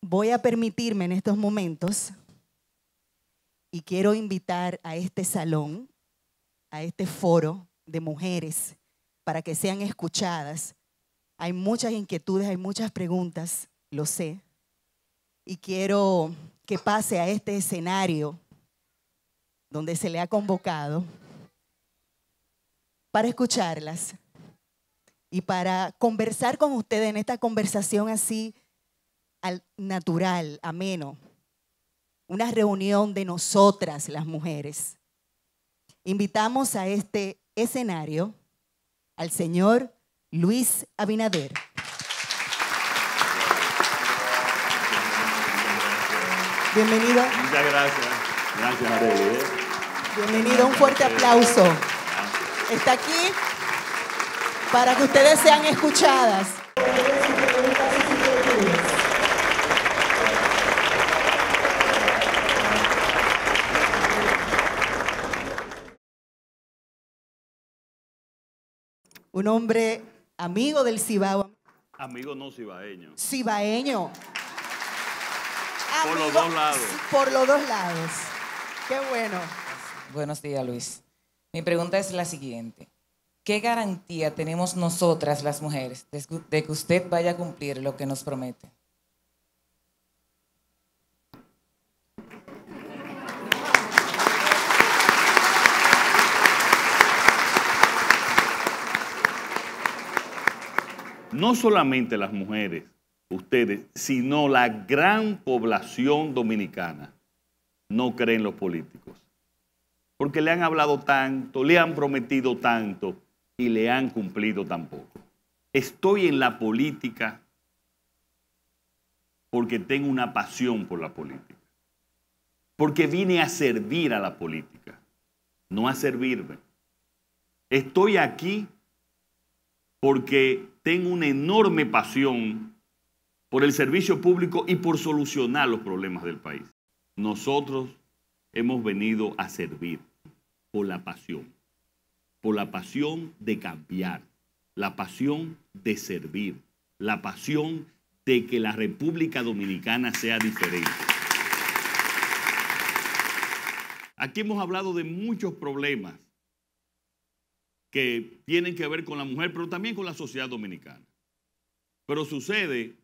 voy a permitirme en estos momentos y quiero invitar a este salón, a este foro de mujeres, para que sean escuchadas. Hay muchas inquietudes, hay muchas preguntas, lo sé. Y quiero que pase a este escenario donde se le ha convocado para escucharlas y para conversar con ustedes en esta conversación así al natural, ameno. Una reunión de nosotras las mujeres. Invitamos a este escenario al señor Luis Abinader. Bienvenido. Muchas gracias. Gracias, Bienvenido, un fuerte aplauso. Está aquí para que ustedes sean escuchadas. un hombre amigo del Cibao. Amigo no cibaeño. Cibaeño. Por los dos lados. Por los dos lados. Qué bueno. Buenos días, Luis. Mi pregunta es la siguiente. ¿Qué garantía tenemos nosotras las mujeres de que usted vaya a cumplir lo que nos promete? no solamente las mujeres, ustedes, sino la gran población dominicana no creen los políticos. Porque le han hablado tanto, le han prometido tanto y le han cumplido tan poco. Estoy en la política porque tengo una pasión por la política. Porque vine a servir a la política, no a servirme. Estoy aquí porque tengo una enorme pasión por el servicio público y por solucionar los problemas del país. Nosotros hemos venido a servir por la pasión, por la pasión de cambiar, la pasión de servir, la pasión de que la República Dominicana sea diferente. Aquí hemos hablado de muchos problemas que tienen que ver con la mujer, pero también con la sociedad dominicana. Pero sucede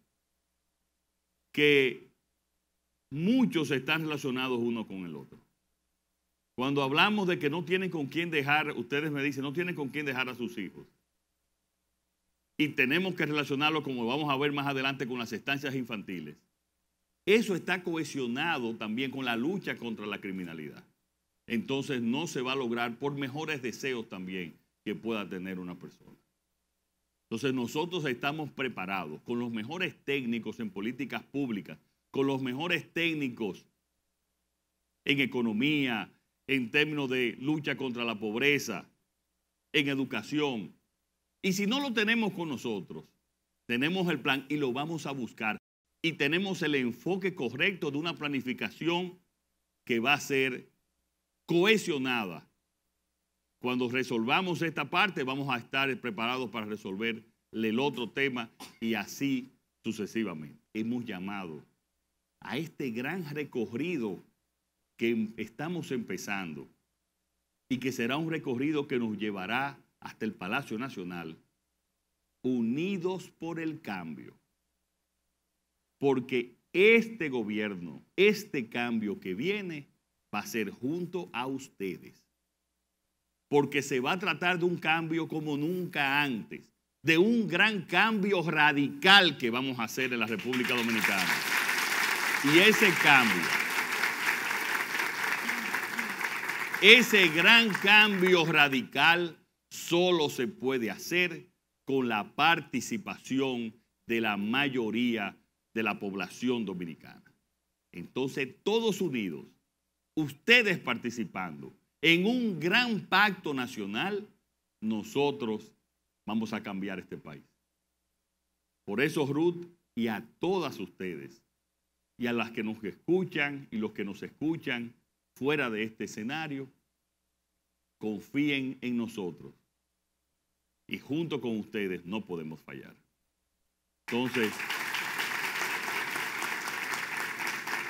que muchos están relacionados uno con el otro. Cuando hablamos de que no tienen con quién dejar, ustedes me dicen, no tienen con quién dejar a sus hijos. Y tenemos que relacionarlo, como vamos a ver más adelante, con las estancias infantiles. Eso está cohesionado también con la lucha contra la criminalidad. Entonces no se va a lograr por mejores deseos también que pueda tener una persona. Entonces nosotros estamos preparados con los mejores técnicos en políticas públicas, con los mejores técnicos en economía, en términos de lucha contra la pobreza, en educación. Y si no lo tenemos con nosotros, tenemos el plan y lo vamos a buscar. Y tenemos el enfoque correcto de una planificación que va a ser cohesionada cuando resolvamos esta parte, vamos a estar preparados para resolver el otro tema y así sucesivamente. Hemos llamado a este gran recorrido que estamos empezando y que será un recorrido que nos llevará hasta el Palacio Nacional, unidos por el cambio. Porque este gobierno, este cambio que viene, va a ser junto a ustedes porque se va a tratar de un cambio como nunca antes, de un gran cambio radical que vamos a hacer en la República Dominicana. Y ese cambio, ese gran cambio radical solo se puede hacer con la participación de la mayoría de la población dominicana. Entonces, todos unidos, ustedes participando, en un gran pacto nacional, nosotros vamos a cambiar este país. Por eso, Ruth, y a todas ustedes, y a las que nos escuchan y los que nos escuchan fuera de este escenario, confíen en nosotros. Y junto con ustedes no podemos fallar. Entonces,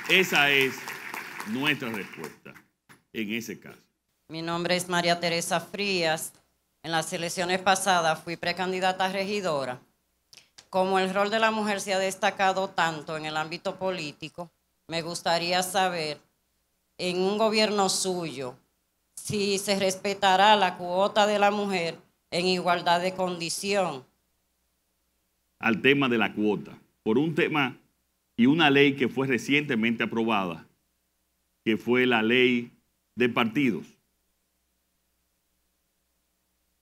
esa es nuestra respuesta en ese caso. Mi nombre es María Teresa Frías. En las elecciones pasadas fui precandidata regidora. Como el rol de la mujer se ha destacado tanto en el ámbito político, me gustaría saber, en un gobierno suyo, si se respetará la cuota de la mujer en igualdad de condición. Al tema de la cuota, por un tema y una ley que fue recientemente aprobada, que fue la ley de partidos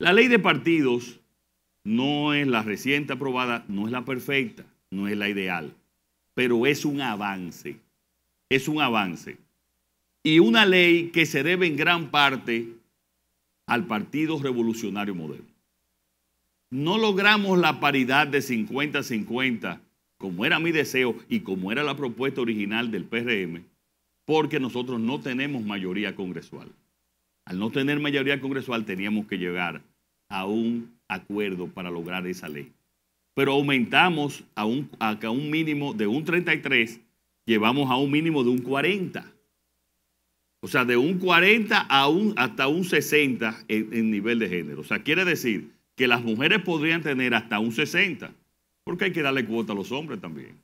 la ley de partidos no es la reciente aprobada, no es la perfecta, no es la ideal, pero es un avance, es un avance. Y una ley que se debe en gran parte al Partido Revolucionario Moderno. No logramos la paridad de 50-50, como era mi deseo y como era la propuesta original del PRM, porque nosotros no tenemos mayoría congresual. Al no tener mayoría congresual teníamos que llegar a un acuerdo para lograr esa ley. Pero aumentamos a un, un mínimo de un 33, llevamos a un mínimo de un 40. O sea, de un 40 a un, hasta un 60 en, en nivel de género. O sea, quiere decir que las mujeres podrían tener hasta un 60, porque hay que darle cuota a los hombres también.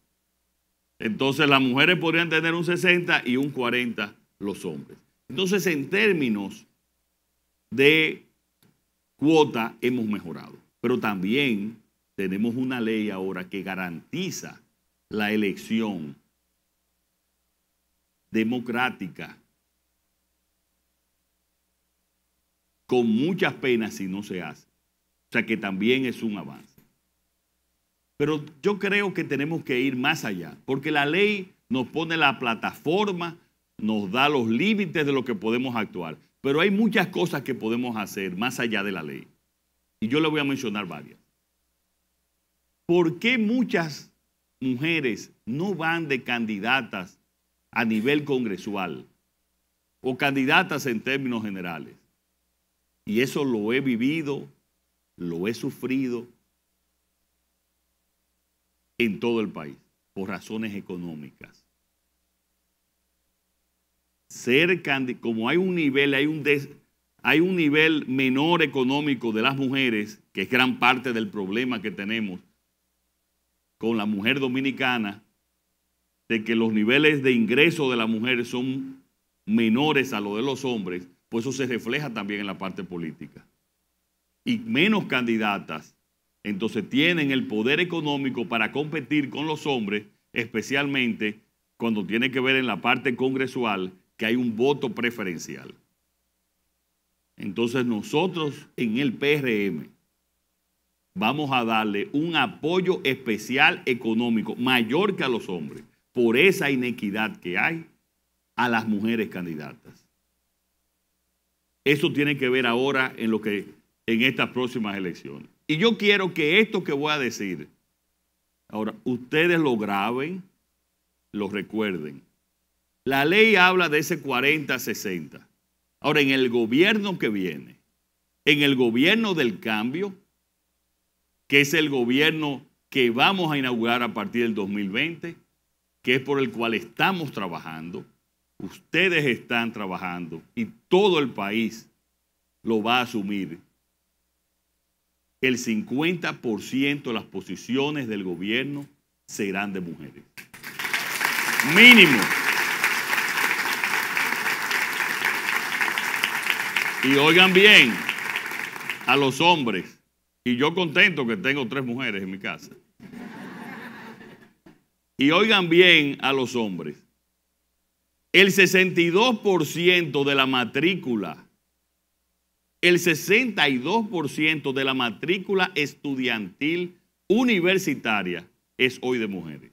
Entonces las mujeres podrían tener un 60 y un 40 los hombres. Entonces en términos de cuota hemos mejorado. Pero también tenemos una ley ahora que garantiza la elección democrática con muchas penas si no se hace. O sea que también es un avance. Pero yo creo que tenemos que ir más allá, porque la ley nos pone la plataforma, nos da los límites de lo que podemos actuar. Pero hay muchas cosas que podemos hacer más allá de la ley. Y yo le voy a mencionar varias. ¿Por qué muchas mujeres no van de candidatas a nivel congresual o candidatas en términos generales? Y eso lo he vivido, lo he sufrido en todo el país por razones económicas ser como hay un nivel, hay un, hay un nivel menor económico de las mujeres, que es gran parte del problema que tenemos con la mujer dominicana, de que los niveles de ingreso de la mujer son menores a los de los hombres, pues eso se refleja también en la parte política. Y menos candidatas, entonces tienen el poder económico para competir con los hombres, especialmente cuando tiene que ver en la parte congresual que hay un voto preferencial. Entonces nosotros en el PRM vamos a darle un apoyo especial económico mayor que a los hombres por esa inequidad que hay a las mujeres candidatas. Eso tiene que ver ahora en lo que en estas próximas elecciones. Y yo quiero que esto que voy a decir, ahora ustedes lo graben, lo recuerden la ley habla de ese 40-60. Ahora, en el gobierno que viene, en el gobierno del cambio, que es el gobierno que vamos a inaugurar a partir del 2020, que es por el cual estamos trabajando, ustedes están trabajando y todo el país lo va a asumir. El 50% de las posiciones del gobierno serán de mujeres. Mínimo. Y oigan bien, a los hombres. Y yo contento que tengo tres mujeres en mi casa. Y oigan bien a los hombres. El 62% de la matrícula, el 62% de la matrícula estudiantil universitaria es hoy de mujeres.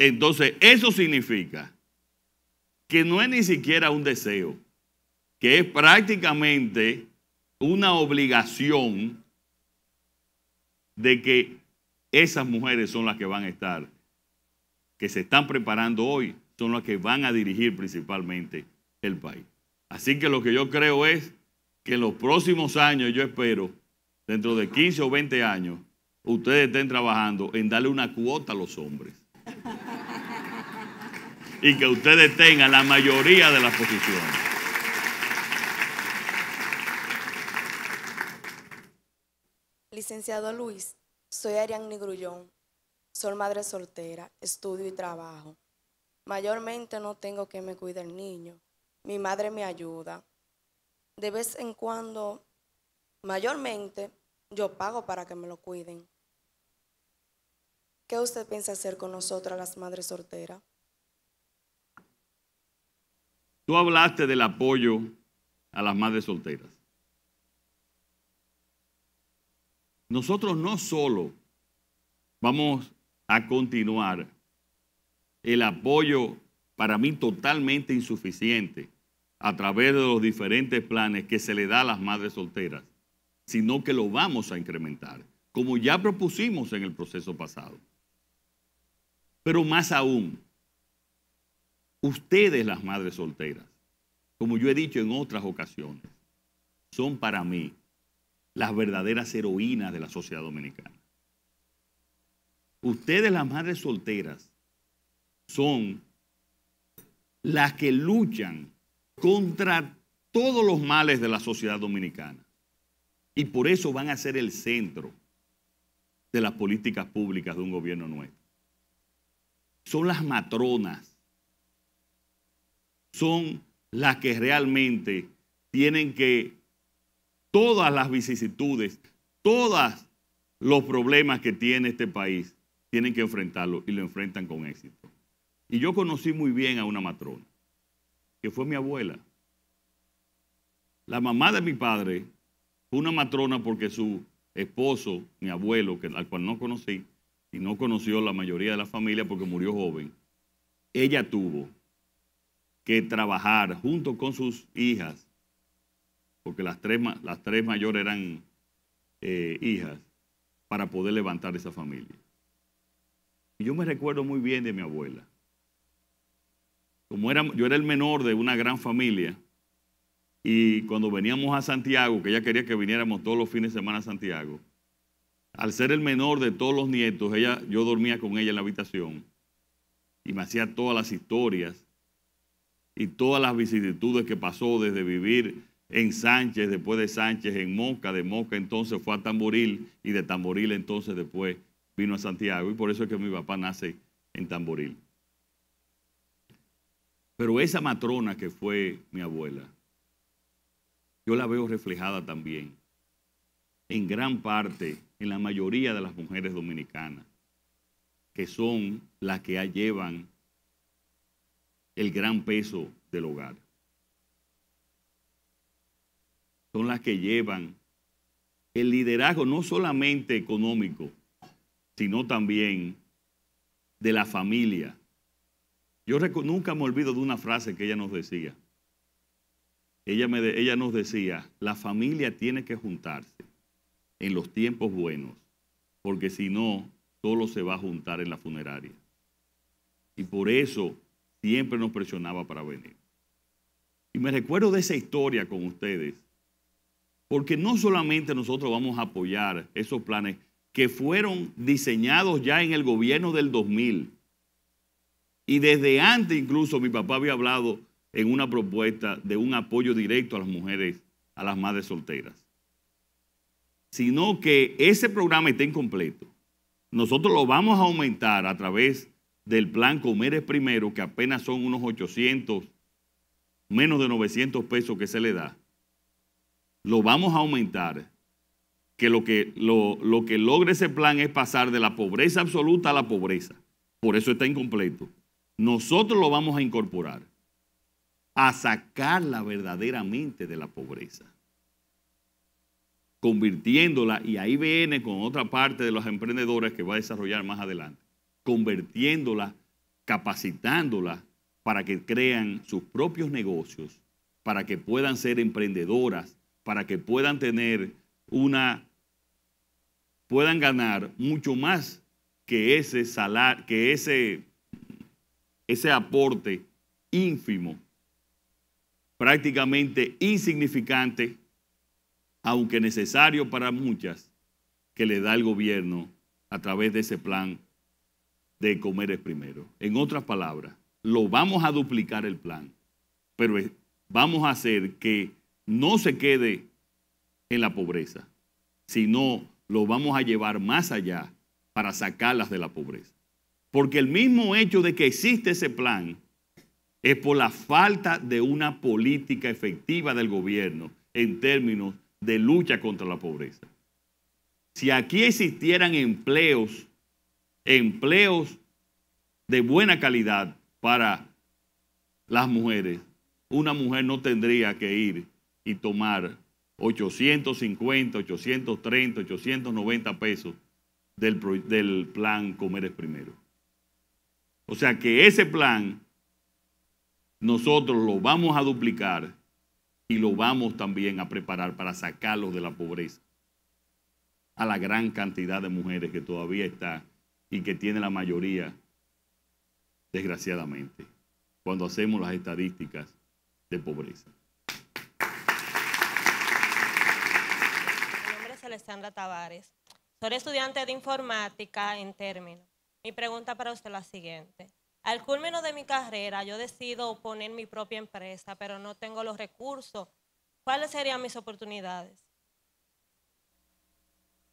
Entonces, eso significa que no es ni siquiera un deseo, que es prácticamente una obligación de que esas mujeres son las que van a estar, que se están preparando hoy, son las que van a dirigir principalmente el país. Así que lo que yo creo es que en los próximos años, yo espero, dentro de 15 o 20 años, ustedes estén trabajando en darle una cuota a los hombres y que ustedes tengan la mayoría de las posiciones. Licenciado Luis, soy Ariane Grullón, soy madre soltera, estudio y trabajo. Mayormente no tengo que me cuide el niño, mi madre me ayuda. De vez en cuando, mayormente, yo pago para que me lo cuiden. ¿Qué usted piensa hacer con nosotras las madres solteras? Tú hablaste del apoyo a las madres solteras. Nosotros no solo vamos a continuar el apoyo para mí totalmente insuficiente a través de los diferentes planes que se le da a las madres solteras, sino que lo vamos a incrementar, como ya propusimos en el proceso pasado. Pero más aún, Ustedes las madres solteras, como yo he dicho en otras ocasiones, son para mí las verdaderas heroínas de la sociedad dominicana. Ustedes las madres solteras son las que luchan contra todos los males de la sociedad dominicana. Y por eso van a ser el centro de las políticas públicas de un gobierno nuestro. Son las matronas son las que realmente tienen que todas las vicisitudes, todos los problemas que tiene este país, tienen que enfrentarlo y lo enfrentan con éxito. Y yo conocí muy bien a una matrona, que fue mi abuela. La mamá de mi padre fue una matrona porque su esposo, mi abuelo, que, al cual no conocí, y no conoció la mayoría de la familia porque murió joven, ella tuvo que trabajar junto con sus hijas, porque las tres, las tres mayores eran eh, hijas, para poder levantar esa familia. Y yo me recuerdo muy bien de mi abuela. Como era, yo era el menor de una gran familia, y cuando veníamos a Santiago, que ella quería que viniéramos todos los fines de semana a Santiago, al ser el menor de todos los nietos, ella, yo dormía con ella en la habitación y me hacía todas las historias y todas las vicisitudes que pasó desde vivir en Sánchez, después de Sánchez en Moca, de Moca entonces fue a Tamboril y de Tamboril entonces después vino a Santiago y por eso es que mi papá nace en Tamboril. Pero esa matrona que fue mi abuela, yo la veo reflejada también en gran parte, en la mayoría de las mujeres dominicanas, que son las que llevan el gran peso del hogar. Son las que llevan el liderazgo no solamente económico, sino también de la familia. Yo nunca me olvido de una frase que ella nos decía. Ella, me ella nos decía, la familia tiene que juntarse en los tiempos buenos, porque si no, solo se va a juntar en la funeraria. Y por eso siempre nos presionaba para venir. Y me recuerdo de esa historia con ustedes, porque no solamente nosotros vamos a apoyar esos planes que fueron diseñados ya en el gobierno del 2000, y desde antes incluso mi papá había hablado en una propuesta de un apoyo directo a las mujeres, a las madres solteras, sino que ese programa está incompleto. Nosotros lo vamos a aumentar a través del plan comeres Primero, que apenas son unos 800, menos de 900 pesos que se le da, lo vamos a aumentar, que lo que, lo, que logre ese plan es pasar de la pobreza absoluta a la pobreza. Por eso está incompleto. Nosotros lo vamos a incorporar a sacarla verdaderamente de la pobreza convirtiéndola, y ahí viene con otra parte de los emprendedores que va a desarrollar más adelante, convirtiéndola, capacitándola para que crean sus propios negocios, para que puedan ser emprendedoras, para que puedan tener una puedan ganar mucho más que ese que ese ese aporte ínfimo, prácticamente insignificante, aunque necesario para muchas, que le da el gobierno a través de ese plan de comer es primero. En otras palabras, lo vamos a duplicar el plan, pero vamos a hacer que no se quede en la pobreza, sino lo vamos a llevar más allá para sacarlas de la pobreza. Porque el mismo hecho de que existe ese plan es por la falta de una política efectiva del gobierno en términos de lucha contra la pobreza. Si aquí existieran empleos empleos de buena calidad para las mujeres, una mujer no tendría que ir y tomar 850, 830, 890 pesos del, plan Comer es Primero. O sea que ese plan nosotros lo vamos a duplicar y lo vamos también a preparar para sacarlos de la pobreza a la gran cantidad de mujeres que todavía está y que tiene la mayoría, desgraciadamente, cuando hacemos las estadísticas de pobreza. Mi nombre es Alessandra Tavares. Soy estudiante de informática en términos. Mi pregunta para usted es la siguiente. Al culmino de mi carrera, yo decido poner mi propia empresa, pero no tengo los recursos. ¿Cuáles serían mis oportunidades?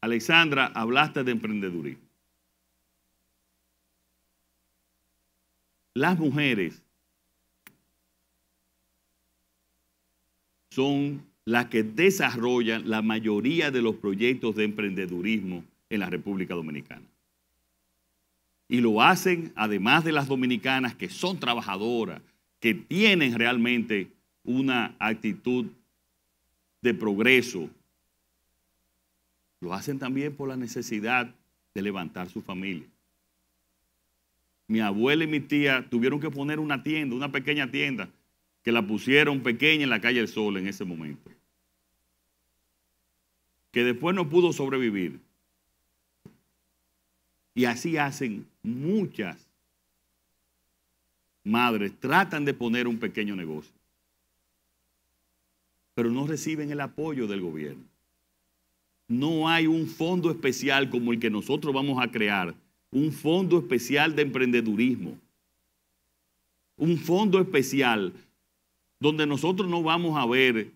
Alexandra, hablaste de emprendedurismo. las mujeres son las que desarrollan la mayoría de los proyectos de emprendedurismo en la República Dominicana. Y lo hacen, además de las dominicanas que son trabajadoras, que tienen realmente una actitud de progreso, lo hacen también por la necesidad de levantar su familia mi abuela y mi tía tuvieron que poner una tienda, una pequeña tienda, que la pusieron pequeña en la calle del Sol en ese momento. Que después no pudo sobrevivir. Y así hacen muchas madres. Tratan de poner un pequeño negocio. Pero no reciben el apoyo del gobierno. No hay un fondo especial como el que nosotros vamos a crear un fondo especial de emprendedurismo, un fondo especial donde nosotros no vamos a ver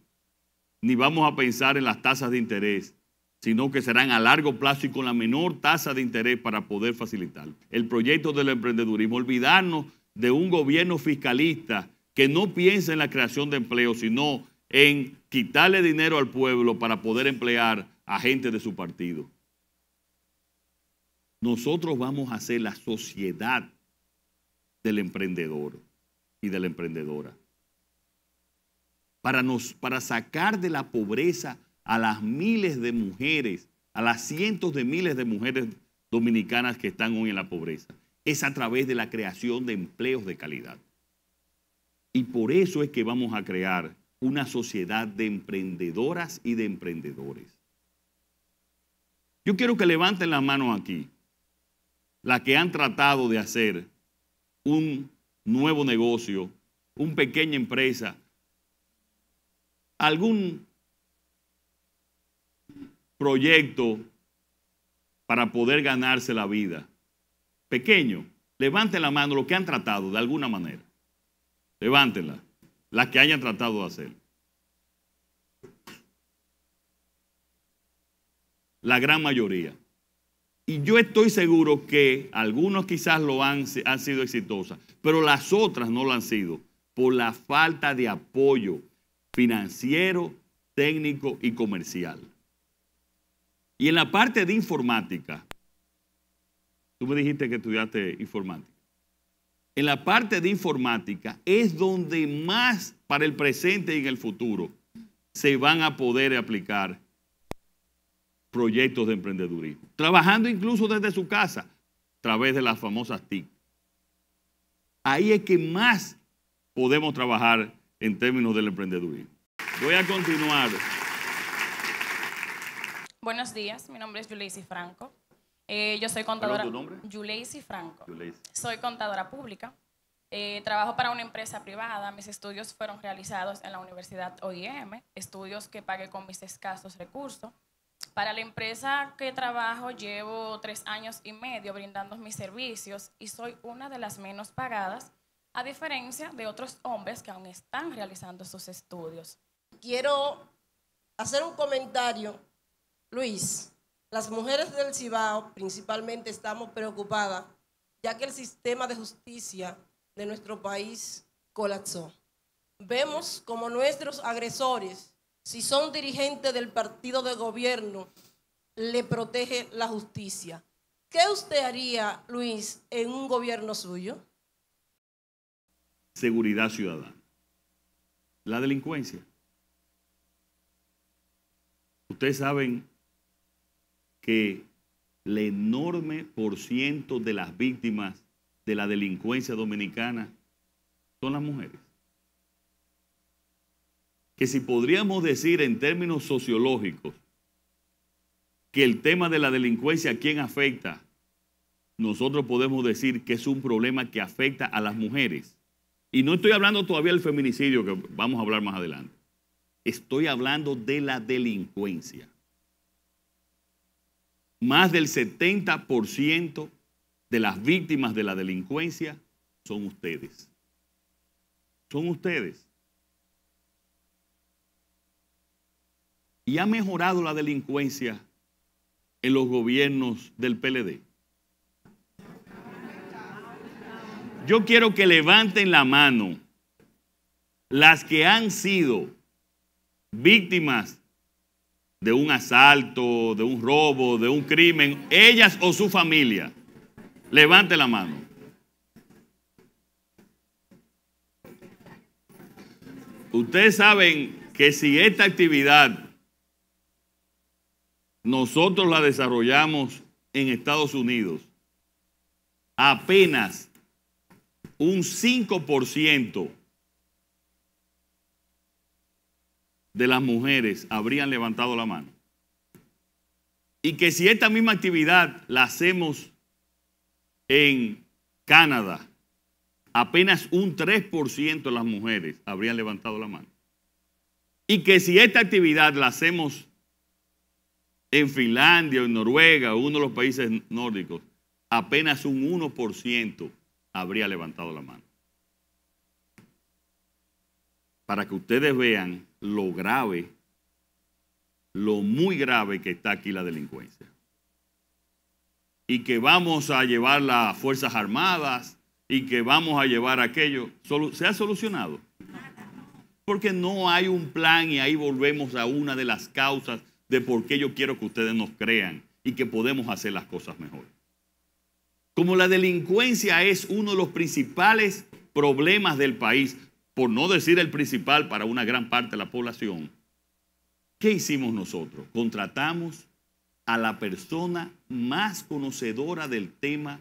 ni vamos a pensar en las tasas de interés, sino que serán a largo plazo y con la menor tasa de interés para poder facilitar el proyecto del emprendedurismo, olvidarnos de un gobierno fiscalista que no piensa en la creación de empleo, sino en quitarle dinero al pueblo para poder emplear a gente de su partido. Nosotros vamos a ser la sociedad del emprendedor y de la emprendedora. Para, nos, para sacar de la pobreza a las miles de mujeres, a las cientos de miles de mujeres dominicanas que están hoy en la pobreza. Es a través de la creación de empleos de calidad. Y por eso es que vamos a crear una sociedad de emprendedoras y de emprendedores. Yo quiero que levanten la mano aquí la que han tratado de hacer un nuevo negocio, una pequeña empresa, algún proyecto para poder ganarse la vida. Pequeño, levanten la mano lo que han tratado de alguna manera. Levántenla, las que hayan tratado de hacer. La gran mayoría. Y yo estoy seguro que algunos quizás lo han, sido exitosas, pero las otras no lo han sido por la falta de apoyo financiero, técnico y comercial. Y en la parte de informática, tú me dijiste que estudiaste informática. En la parte de informática es donde más para el presente y en el futuro se van a poder aplicar proyectos de emprendedurismo, trabajando incluso desde su casa a través de las famosas TIC. Ahí es que más podemos trabajar en términos del emprendedurismo. Voy a continuar. Buenos días, mi nombre es Yuleisi Franco. Eh, yo soy contadora. ¿Tu nombre? Franco. Soy contadora pública. Eh, trabajo para una empresa privada. Mis estudios fueron realizados en la Universidad OIM, estudios que pagué con mis escasos recursos. Para la empresa que trabajo llevo tres años y medio brindando mis servicios y soy una de las menos pagadas, a diferencia de otros hombres que aún están realizando sus estudios. Quiero hacer un comentario, Luis. Las mujeres del Cibao principalmente estamos preocupadas ya que el sistema de justicia de nuestro país colapsó. Vemos como nuestros agresores si son dirigentes del partido de gobierno, le protege la justicia. ¿Qué usted haría, Luis, en un gobierno suyo? Seguridad ciudadana. La delincuencia. Ustedes saben que el enorme por ciento de las víctimas de la delincuencia dominicana son las mujeres que si podríamos decir en términos sociológicos que el tema de la delincuencia a quién afecta, nosotros podemos decir que es un problema que afecta a las mujeres. Y no estoy hablando todavía del feminicidio que vamos a hablar más adelante. Estoy hablando de la delincuencia. Más del 70% de las víctimas de la delincuencia son ustedes. Son ustedes. y ha mejorado la delincuencia en los gobiernos del PLD. Yo quiero que levanten la mano las que han sido víctimas de un asalto, de un robo, de un crimen, ellas o su familia. Levante la mano. Ustedes saben que si esta actividad nosotros la desarrollamos en Estados Unidos. Apenas un 5% de las mujeres habrían levantado la mano. Y que si esta misma actividad la hacemos en Canadá, apenas un 3% de las mujeres habrían levantado la mano. Y que si esta actividad la hacemos en Finlandia, en Noruega, uno de los países nórdicos, apenas un 1% habría levantado la mano. Para que ustedes vean lo grave, lo muy grave que está aquí la delincuencia. Y que vamos a llevar las Fuerzas Armadas y que vamos a llevar aquello. ¿Se ha solucionado? Porque no hay un plan y ahí volvemos a una de las causas de por qué yo quiero que ustedes nos crean y que podemos hacer las cosas mejor. Como la delincuencia es uno de los principales problemas del país, por no decir el principal para una gran parte de la población, ¿qué hicimos nosotros? Contratamos a la persona más conocedora del tema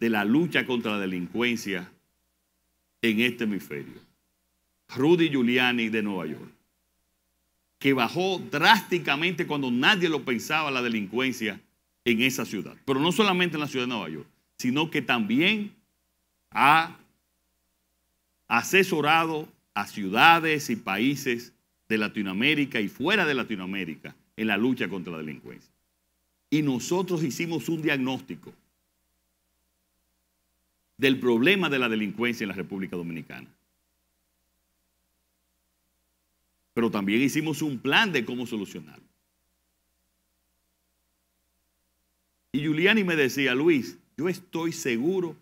de la lucha contra la delincuencia en este hemisferio, Rudy Giuliani de Nueva York que bajó drásticamente cuando nadie lo pensaba la delincuencia en esa ciudad. Pero no solamente en la ciudad de Nueva York, sino que también ha asesorado a ciudades y países de Latinoamérica y fuera de Latinoamérica en la lucha contra la delincuencia. Y nosotros hicimos un diagnóstico del problema de la delincuencia en la República Dominicana. pero también hicimos un plan de cómo solucionarlo. Y Giuliani me decía, Luis, yo estoy seguro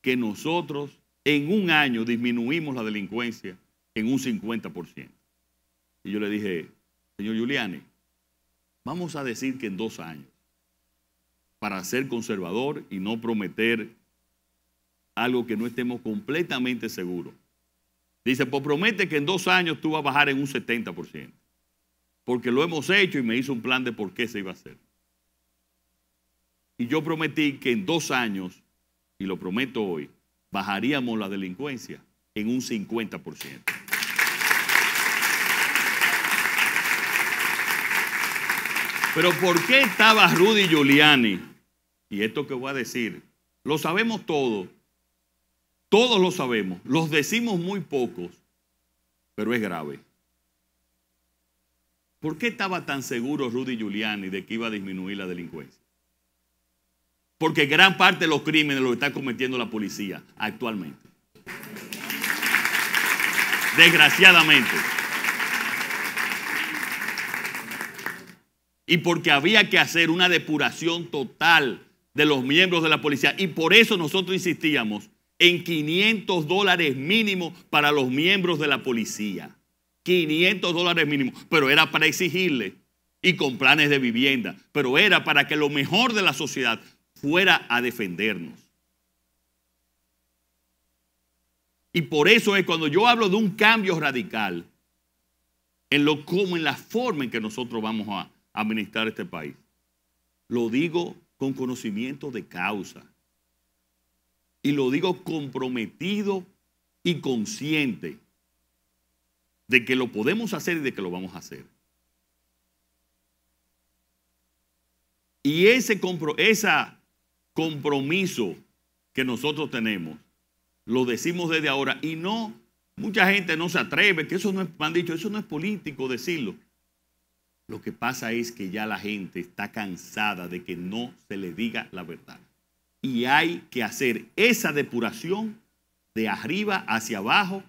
que nosotros en un año disminuimos la delincuencia en un 50%. Y yo le dije, señor Giuliani, vamos a decir que en dos años, para ser conservador y no prometer algo que no estemos completamente seguros, Dice, pues promete que en dos años tú vas a bajar en un 70%. Porque lo hemos hecho y me hizo un plan de por qué se iba a hacer. Y yo prometí que en dos años, y lo prometo hoy, bajaríamos la delincuencia en un 50%. Pero ¿por qué estaba Rudy Giuliani? Y esto que voy a decir, lo sabemos todo, todos lo sabemos, los decimos muy pocos, pero es grave. ¿Por qué estaba tan seguro Rudy Giuliani de que iba a disminuir la delincuencia? Porque gran parte de los crímenes los está cometiendo la policía actualmente. Desgraciadamente. Y porque había que hacer una depuración total de los miembros de la policía. Y por eso nosotros insistíamos en 500 dólares mínimo para los miembros de la policía. 500 dólares mínimo, pero era para exigirle y con planes de vivienda, pero era para que lo mejor de la sociedad fuera a defendernos. Y por eso es cuando yo hablo de un cambio radical en lo como en la forma en que nosotros vamos a administrar este país. Lo digo con conocimiento de causa y lo digo comprometido y consciente de que lo podemos hacer y de que lo vamos a hacer. Y ese, compro, compromiso que nosotros tenemos, lo decimos desde ahora y no, mucha gente no se atreve, que eso no eso no es político decirlo. Lo que pasa es que ya la gente está cansada de que no se le diga la verdad y hay que hacer esa depuración de arriba hacia abajo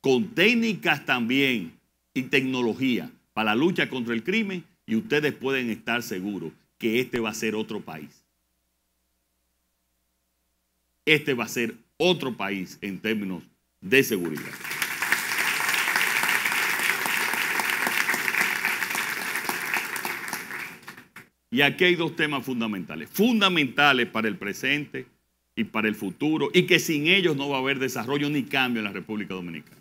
con técnicas también y tecnología para la lucha contra el crimen y ustedes pueden estar seguros que este va a ser otro país. Este va a ser otro país en términos de seguridad. Y aquí hay dos temas fundamentales, fundamentales para el presente y para el futuro, y que sin ellos no va a haber desarrollo ni cambio en la República Dominicana.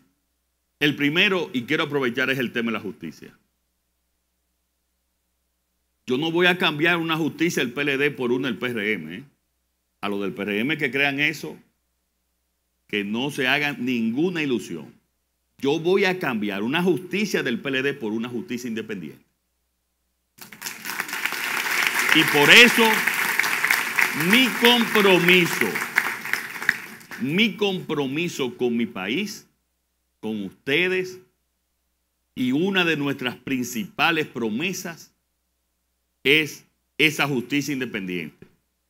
El primero, y quiero aprovechar, es el tema de la justicia. Yo no voy a cambiar una justicia del PLD por una del PRM. ¿eh? A los del PRM que crean eso, que no se hagan ninguna ilusión. Yo voy a cambiar una justicia del PLD por una justicia independiente. Y por eso mi compromiso, mi compromiso con mi país, con ustedes, y una de nuestras principales promesas es esa justicia independiente.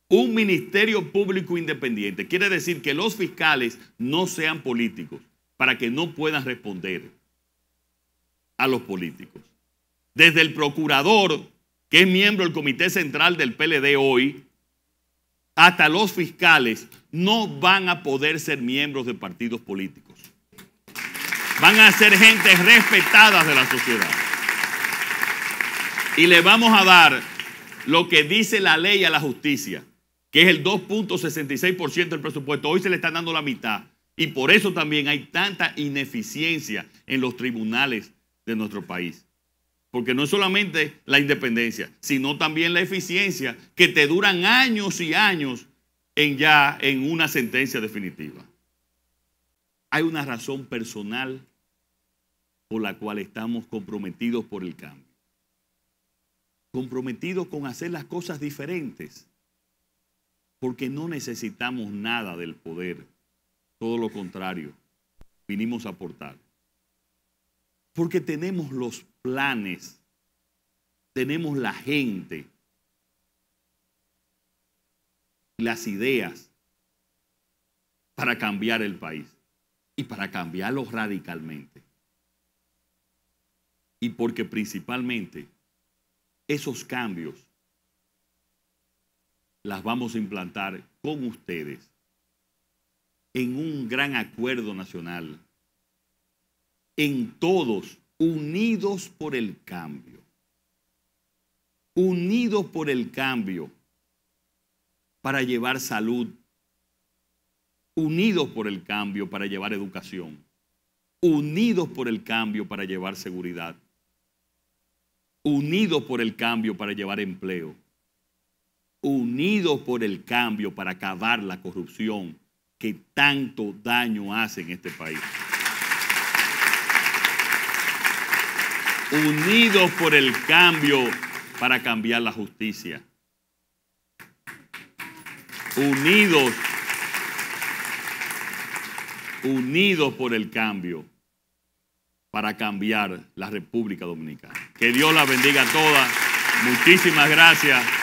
Un ministerio público independiente quiere decir que los fiscales no sean políticos para que no puedan responder a los políticos. Desde el procurador que es miembro del Comité Central del PLD hoy, hasta los fiscales, no van a poder ser miembros de partidos políticos. Van a ser gente respetada de la sociedad. Y le vamos a dar lo que dice la ley a la justicia, que es el 2.66% del presupuesto. Hoy se le están dando la mitad. Y por eso también hay tanta ineficiencia en los tribunales de nuestro país. Porque no es solamente la independencia, sino también la eficiencia, que te duran años y años en ya en una sentencia definitiva. Hay una razón personal por la cual estamos comprometidos por el cambio. Comprometidos con hacer las cosas diferentes, porque no necesitamos nada del poder, todo lo contrario, vinimos a aportar. Porque tenemos los planes, tenemos la gente, las ideas para cambiar el país y para cambiarlo radicalmente. Y porque principalmente esos cambios las vamos a implantar con ustedes en un gran acuerdo nacional en todos, unidos por el cambio. Unidos por el cambio para llevar salud. Unidos por el cambio para llevar educación. Unidos por el cambio para llevar seguridad. Unidos por el cambio para llevar empleo. Unidos por el cambio para acabar la corrupción que tanto daño hace en este país. unidos por el cambio para cambiar la justicia. Unidos, unidos por el cambio para cambiar la República Dominicana. Que Dios la bendiga a todas. Muchísimas gracias.